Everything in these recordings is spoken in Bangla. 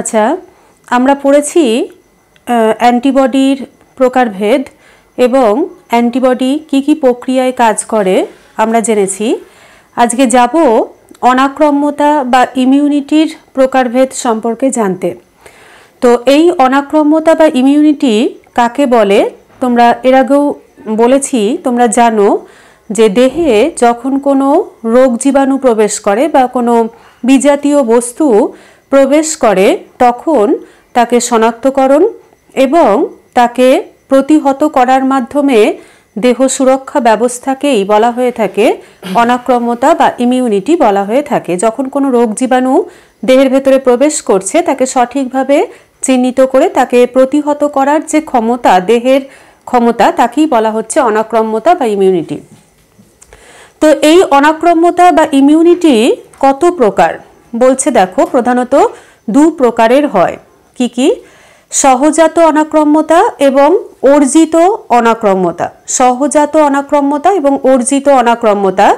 আচ্ছা আমরা পড়েছি অ্যান্টিবডির প্রকারভেদ এবং অ্যান্টিবডি কি কি প্রক্রিয়ায় কাজ করে আমরা জেনেছি আজকে যাব অনাক্রম্যতা বা ইমিউনিটির প্রকারভেদ সম্পর্কে জানতে তো এই অনাক্রম্যতা বা ইমিউনিটি কাকে বলে তোমরা এর আগেও বলেছি তোমরা জানো যে দেহে যখন কোনো রোগ জীবাণু প্রবেশ করে বা কোনো বিজাতীয় বস্তু প্রবেশ করে তখন তাকে শনাক্তকরণ এবং তাকে প্রতিহত করার মাধ্যমে দেহ সুরক্ষা ব্যবস্থাকেই বলা হয়ে থাকে অনাক্রম্যতা বা ইমিউনিটি বলা হয়ে থাকে যখন কোনো রোগ জীবাণু দেহের ভেতরে প্রবেশ করছে তাকে সঠিকভাবে চিহ্নিত করে তাকে প্রতিহত করার যে ক্ষমতা দেহের ক্ষমতা তাকেই বলা হচ্ছে অনাক্রম্যতা বা ইমিউনিটি তো এই অনাক্রম্যতা বা ইমিউনিটি কত প্রকার বলছে দেখো প্রধানত দু প্রকারের হয় কি কি সহজাত অনাক্রম্যতা এবং অর্জিত অনাক্রম্যতা সহজাত অনাক্রম্যতা এবং অর্জিত অনাক্রম্যতা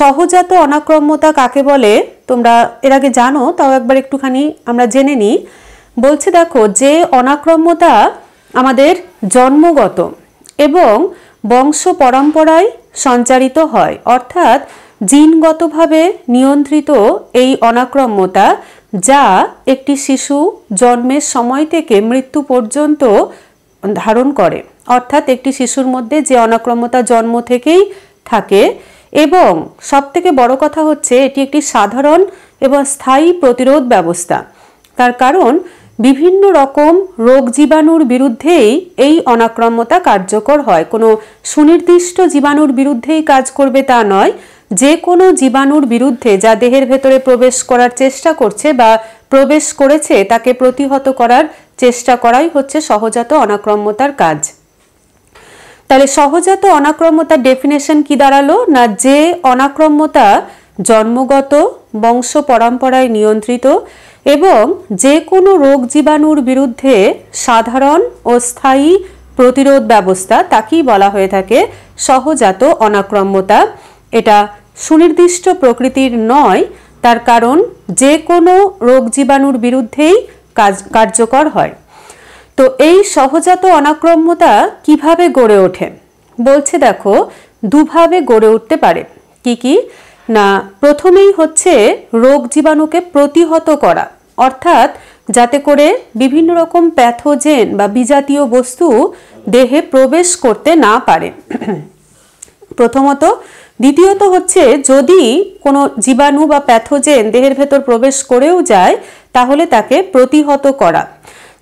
সহজাত অনাক্রম্যতা কাকে বলে তোমরা এর আগে জানো তাও একবার একটুখানি আমরা জেনে নিই বলছে দেখো যে অনাক্রম্যতা আমাদের জন্মগত এবং বংশ পরম্পরায় সঞ্চারিত হয় অর্থাৎ জিনগতভাবে নিয়ন্ত্রিত এই অনাক্রম্যতা যা একটি শিশু জন্মের সময় থেকে মৃত্যু পর্যন্ত ধারণ করে অর্থাৎ একটি শিশুর মধ্যে যে অনাক্রম্যতা জন্ম থেকেই থাকে এবং সবথেকে বড় কথা হচ্ছে এটি একটি সাধারণ এবং স্থায়ী প্রতিরোধ ব্যবস্থা তার কারণ বিভিন্ন রকম রোগ জীবাণুর বিরুদ্ধেই এই অনাক্রম্যতা কার্যকর হয় কোনো সুনির্দিষ্ট জীবাণুর বিরুদ্ধেই কাজ করবে তা নয় যে কোনো জীবাণুর বিরুদ্ধে যা দেহের ভেতরে প্রবেশ করার চেষ্টা করছে বা প্রবেশ করেছে তাকে প্রতিহত করার চেষ্টা করাই হচ্ছে সহজাত অনাক্রম্যতার কাজ তাহলে সহজাত অনাক্রম্যতার ডেফিনেশন কি দাঁড়ালো না যে অনাক্রম্যতা জন্মগত বংশ পরম্পরায় নিয়ন্ত্রিত এবং যে কোনো রোগ জীবাণুর বিরুদ্ধে সাধারণ ও স্থায়ী প্রতিরোধ ব্যবস্থা তাকেই বলা হয়ে থাকে সহজাত অনাক্রম্যতা এটা সুনির্দিষ্ট প্রকৃতির নয় তার কারণ যে কোনো রোগ জীবাণুর বিরুদ্ধেই কাজ কার্যকর হয় তো এই সহজাত অনাক্রম্যতা কিভাবে গড়ে ওঠে বলছে দেখো দুভাবে গড়ে উঠতে পারে কি কি না প্রথমেই হচ্ছে রোগ জীবাণুকে প্রতিহত করা অর্থাৎ যাতে করে বিভিন্ন রকম প্যাথোজেন বা বিজাতীয় বস্তু দেহে প্রবেশ করতে না পারে প্রথমত দ্বিতীয়ত হচ্ছে যদি কোনো জীবাণু বা প্যাথোজেন দেহের ভেতর প্রবেশ করেও যায় তাহলে তাকে প্রতিহত করা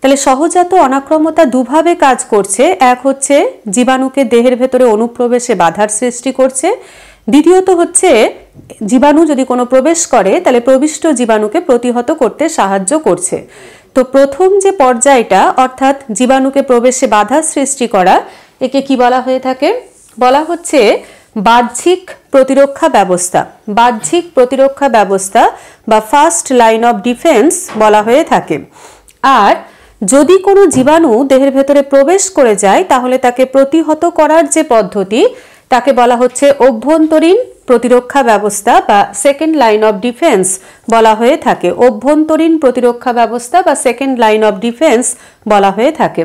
তাহলে সহজাত অনাক্রমতা দুভাবে কাজ করছে এক হচ্ছে জীবাণুকে দেহের ভেতরে অনুপ্রবেশে বাধার সৃষ্টি করছে দ্বিতীয়ত হচ্ছে জীবাণু যদি কোনো প্রবেশ করে তাহলে প্রবিষ্ট জীবাণুকে প্রতিহত করতে সাহায্য করছে তো প্রথম যে পর্যায়টা অর্থাৎ জীবাণুকে প্রবেশে বাধা সৃষ্টি করা একে কি বলা হয়ে থাকে বলা হচ্ছে বাহ্যিক প্রতিরক্ষা ব্যবস্থা বাহ্যিক প্রতিরক্ষা ব্যবস্থা বা ফার্স্ট লাইন অফ ডিফেন্স বলা হয়ে থাকে আর যদি কোনো জীবাণু দেহের ভেতরে প্রবেশ করে যায় তাহলে তাকে প্রতিহত করার যে পদ্ধতি তাকে বলা হচ্ছে অভ্যন্তরীণ প্রতিরক্ষা ব্যবস্থা বা সেকেন্ড লাইন অফ ডিফেন্স বলা হয়ে থাকে অভ্যন্তরীণ প্রতিরক্ষা ব্যবস্থা বা সেকেন্ড লাইন অফ ডিফেন্স বলা হয়ে থাকে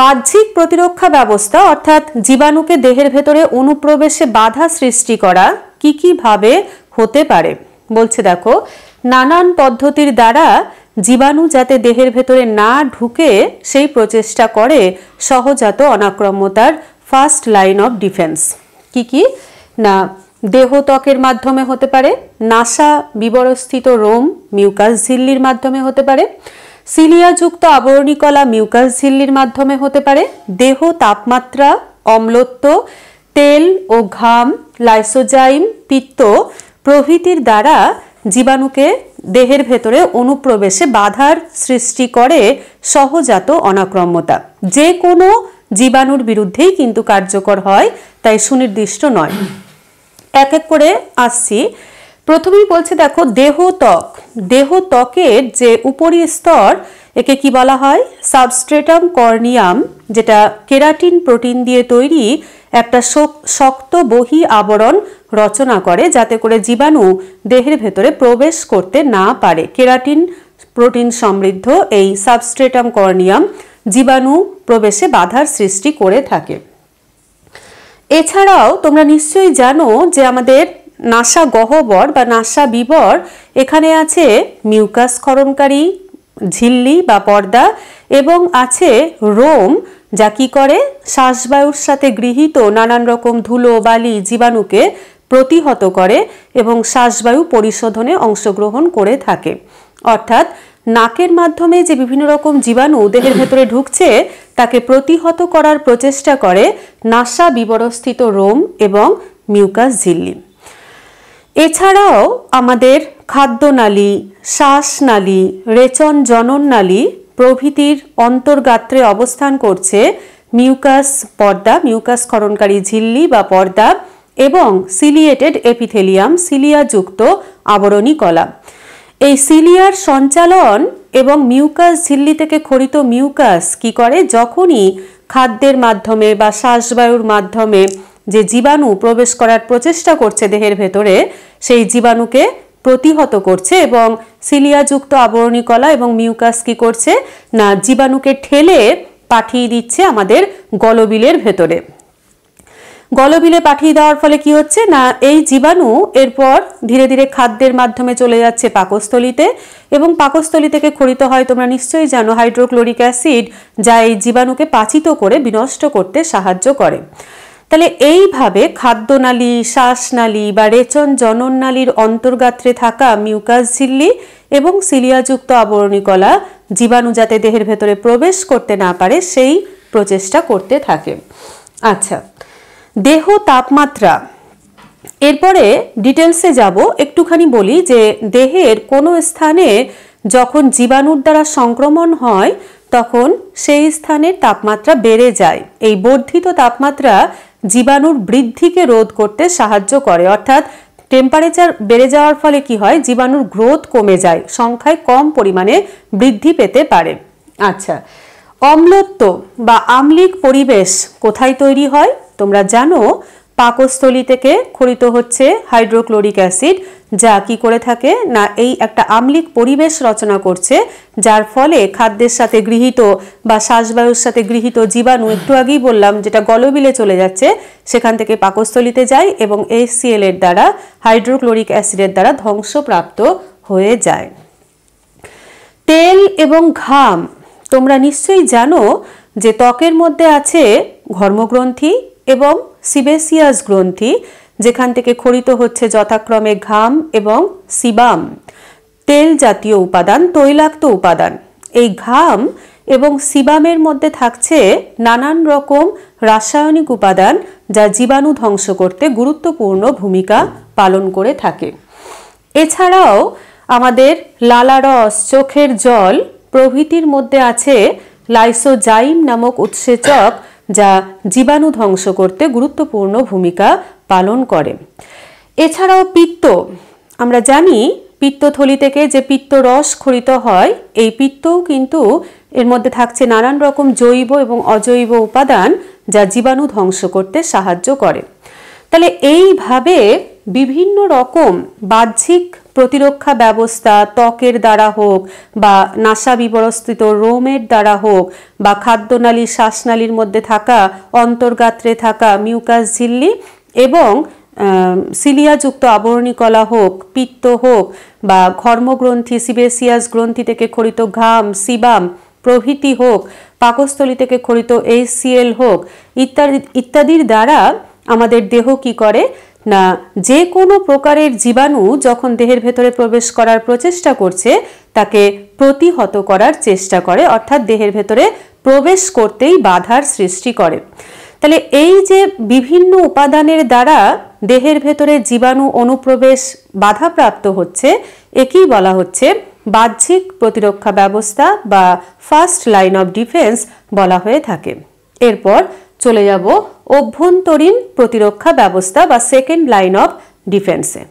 বাহ্যিক প্রতিরক্ষা ব্যবস্থা অর্থাৎ জীবাণুকে দেহের ভেতরে অনুপ্রবেশে বাধা সৃষ্টি করা কি কিভাবে হতে পারে বলছে দেখো নানান পদ্ধতির দ্বারা জীবাণু যাতে দেহের ভেতরে না ঢুকে সেই প্রচেষ্টা করে সহজাত অনাক্রম্যতার ফার্স্ট লাইন অফ ডিফেন্স কি কি না দেহ ত্বকের মাধ্যমে হতে পারে নাসা বিবরস্থিত রোম মিউকাস ঝিল্লির মাধ্যমে হতে পারে সিলিয়াযুক্ত আবরণী কলা মিউকাস ঝিল্লির মাধ্যমে হতে পারে দেহ তাপমাত্রা অম্লত্ব তেল ও ঘাম লাইসোজাইম পিত্ত প্রভৃতির দ্বারা জীবাণুকে দেহের ভেতরে অনুপ্রবেশে বাধার সৃষ্টি করে সহজাত অনাক্রম্যতা যে কোনো জীবাণুর বিরুদ্ধেই কিন্তু কার্যকর হয় তাই সুনির্দিষ্ট নয় এক এক করে আসছি প্রথমেই বলছে দেখো দেহ ত্বক দেহ ত্বকের যে উপরি স্তর একে কি বলা হয় সাবস্ট্রেটাম কর্নিয়াম যেটা কেরাটিন প্রোটিন দিয়ে তৈরি একটা শক্ত বহি আবরণ রচনা করে যাতে করে জীবাণু দেহের ভেতরে প্রবেশ করতে না পারে কেরাটিন প্রোটিন সমৃদ্ধ এই সাবস্ট্রেটাম কর্নিয়াম জীবাণু প্রবেশে বাধার সৃষ্টি করে থাকে এছাড়াও তোমরা নিশ্চয়ই জানো যে আমাদের নাসা গহ্বর বা নাসা বিবর এখানে আছে মিউকাস খরণকারী ঝিল্লি বা পর্দা এবং আছে রোম যা কি করে শ্বাসবায়ুর সাথে গৃহীত নানান রকম ধুলো বালি জীবাণুকে প্রতিহত করে এবং শ্বাসবায়ু পরিশোধনে অংশগ্রহণ করে থাকে অর্থাৎ নাকের মাধ্যমে যে বিভিন্ন রকম জীবাণু দেহের ভেতরে ঢুকছে তাকে প্রতিহত করার প্রচেষ্টা করে নাসা বিবরস্থিত রোম এবং মিউকাস ঝিল্লি এছাড়াও আমাদের খাদ্যনালী শ্বাসনালী রেচন জনননালী প্রভৃতির অন্তর্গাত্রে অবস্থান করছে মিউকাস পর্দা মিউকাস ক্ষরণকারী ঝিল্লি বা পর্দা এবং সিলিয়েটেড এপিথেলিয়াম সিলিয়াযুক্ত আবরণী কলা এই সিলিয়ার সঞ্চালন এবং মিউকাস ঝিল্লি থেকে খরিত মিউকাস কি করে যখনই খাদ্যের মাধ্যমে বা শ্বাসবায়ুর মাধ্যমে যে জীবাণু প্রবেশ করার প্রচেষ্টা করছে দেহের ভেতরে সেই জীবাণুকে প্রতিহত করছে এবং সিলিয়াযুক্ত আবরণী কলা এবং মিউকাস কি করছে না জীবাণুকে ঠেলে পাঠিয়ে দিচ্ছে আমাদের গলবিলের ভেতরে গলবিলে পাঠিয়ে দেওয়ার ফলে কি হচ্ছে না এই জীবাণু এরপর ধীরে ধীরে খাদ্যের মাধ্যমে চলে যাচ্ছে পাকস্থলিতে এবং পাকস্থলী থেকে খরিত হয় তোমরা নিশ্চয়ই জানো হাইড্রোক্লোরিক অ্যাসিড যা এই জীবাণুকে পাচিত করে বিনষ্ট করতে সাহায্য করে তাহলে এইভাবে খাদ্যনালী শ্বাসনালী বা রেচন জনননালীর অন্তর্গাত্রে থাকা মিউকাস ঝিল্লি এবং সিলিয়াযুক্ত আবরণী কলা জীবাণু যাতে দেহের ভেতরে প্রবেশ করতে না পারে সেই প্রচেষ্টা করতে থাকে আচ্ছা দেহ তাপমাত্রা এরপরে ডিটেলসে যাব একটুখানি বলি যে দেহের কোনো স্থানে যখন জীবাণুর দ্বারা সংক্রমণ হয় তখন সেই স্থানের তাপমাত্রা বেড়ে যায় এই বর্ধিত তাপমাত্রা জীবাণুর বৃদ্ধিকে রোধ করতে সাহায্য করে অর্থাৎ টেম্পারেচার বেড়ে যাওয়ার ফলে কি হয় জীবাণুর গ্রোথ কমে যায় সংখ্যায় কম পরিমাণে বৃদ্ধি পেতে পারে আচ্ছা অম্লত্ব বা আম্লিক পরিবেশ কোথায় তৈরি হয় তোমরা জানো পাকস্থলী থেকে খরিত হচ্ছে হাইড্রোক্লোরিক অ্যাসিড যা কি করে থাকে না এই একটা আম্লিক পরিবেশ রচনা করছে যার ফলে খাদ্যের সাথে গৃহীত বা শ্বাসবায়ুর সাথে গৃহীত জীবাণু একটু আগেই বললাম যেটা গলবিলে চলে যাচ্ছে সেখান থেকে পাকস্থলিতে যায় এবং এসিএল এর দ্বারা হাইড্রোক্লোরিক অ্যাসিডের দ্বারা ধ্বংসপ্রাপ্ত হয়ে যায় তেল এবং ঘাম তোমরা নিশ্চয়ই জানো যে ত্বকের মধ্যে আছে ঘর্মগ্রন্থি এবং সিবেসিয়াস গ্রন্থি যেখান থেকে খরিত হচ্ছে যথাক্রমে ঘাম এবং সিবাম তেল জাতীয় উপাদান তৈলাক্ত উপাদান এই ঘাম এবং সিবামের মধ্যে থাকছে নানান রকম রাসায়নিক উপাদান যা জীবাণু ধ্বংস করতে গুরুত্বপূর্ণ ভূমিকা পালন করে থাকে এছাড়াও আমাদের লালারস চোখের জল প্রভৃতির মধ্যে আছে লাইসোজাইম নামক উৎসেচক যা জীবাণু ধ্বংস করতে গুরুত্বপূর্ণ ভূমিকা পালন করে এছাড়াও পিত্ত আমরা জানি পিত্তথলি থেকে যে পিত্ত রস খরিত হয় এই পিত্তও কিন্তু এর মধ্যে থাকছে নানান রকম জৈব এবং অজৈব উপাদান যা জীবাণু ধ্বংস করতে সাহায্য করে তাহলে এইভাবে বিভিন্ন রকম বাহ্যিক প্রতিরক্ষা ব্যবস্থা ত্বকের দ্বারা হোক বা নাসা বিবরস্থিত রোমের দ্বারা হোক বা খাদ্যনালী শ্বাসনালীর মধ্যে থাকা অন্তর্গাত্রে থাকা মিউকাস ঝিল্লি এবং সিলিয়াযুক্ত আবরণী কলা হোক পিত্ত হোক বা ঘর্মগ্রন্থি সিবেসিয়াস গ্রন্থি থেকে খরিত ঘাম সিবাম প্রভৃতি হোক পাকস্থলী থেকে খরিত এসিএল হোক ইত্যাদি ইত্যাদির দ্বারা আমাদের দেহ কি করে না যে কোনো প্রকারের জীবাণু যখন দেহের ভেতরে প্রবেশ করার প্রচেষ্টা করছে তাকে প্রতিহত করার চেষ্টা করে অর্থাৎ দেহের ভেতরে প্রবেশ করতেই বাধার সৃষ্টি করে তাহলে এই যে বিভিন্ন উপাদানের দ্বারা দেহের ভেতরে জীবাণু অনুপ্রবেশ বাধাপ্রাপ্ত হচ্ছে একেই বলা হচ্ছে বাহ্যিক প্রতিরক্ষা ব্যবস্থা বা ফার্স্ট লাইন অফ ডিফেন্স বলা হয়ে থাকে এরপর চলে যাব অভ্যন্তরীণ প্রতিরক্ষা ব্যবস্থা বা সেকেন্ড লাইন অফ ডিফেন্সে